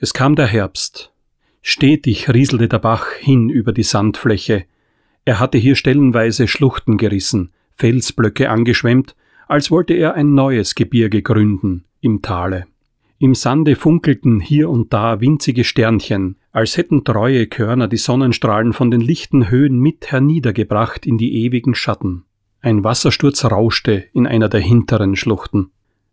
Es kam der Herbst. Stetig rieselte der Bach hin über die Sandfläche. Er hatte hier stellenweise Schluchten gerissen, Felsblöcke angeschwemmt, als wollte er ein neues Gebirge gründen im Tale. Im Sande funkelten hier und da winzige Sternchen, als hätten treue Körner die Sonnenstrahlen von den lichten Höhen mit herniedergebracht in die ewigen Schatten. Ein Wassersturz rauschte in einer der hinteren Schluchten.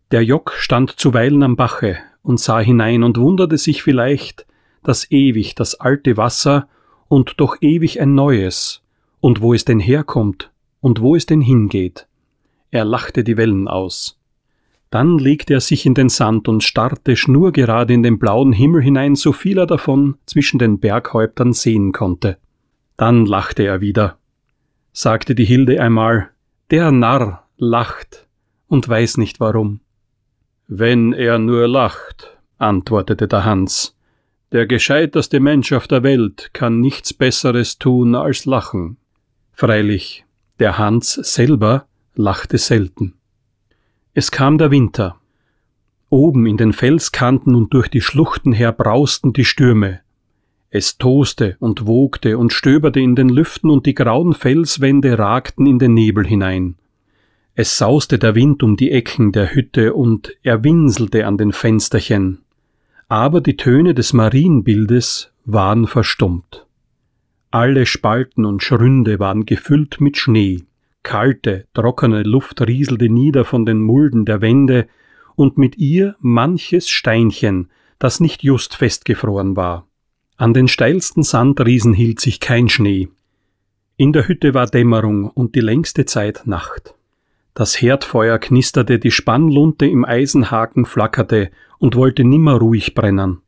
Der Jock stand zuweilen am Bache und sah hinein und wunderte sich vielleicht, dass ewig das alte Wasser und doch ewig ein neues, und wo es denn herkommt und wo es denn hingeht. Er lachte die Wellen aus. Dann legte er sich in den Sand und starrte schnurgerade in den blauen Himmel hinein, so viel er davon zwischen den Berghäuptern sehen konnte. Dann lachte er wieder, sagte die Hilde einmal, der Narr lacht und weiß nicht warum. Wenn er nur lacht, antwortete der Hans. Der gescheiterste Mensch auf der Welt kann nichts Besseres tun als lachen. Freilich, der Hans selber lachte selten. Es kam der Winter. Oben in den Felskanten und durch die Schluchten her brausten die Stürme. Es toste und wogte und stöberte in den Lüften und die grauen Felswände ragten in den Nebel hinein. Es sauste der Wind um die Ecken der Hütte und er winselte an den Fensterchen, aber die Töne des Marienbildes waren verstummt. Alle Spalten und Schründe waren gefüllt mit Schnee, kalte, trockene Luft rieselte nieder von den Mulden der Wände und mit ihr manches Steinchen, das nicht just festgefroren war. An den steilsten Sandriesen hielt sich kein Schnee. In der Hütte war Dämmerung und die längste Zeit Nacht. Das Herdfeuer knisterte, die Spannlunte im Eisenhaken flackerte und wollte nimmer ruhig brennen.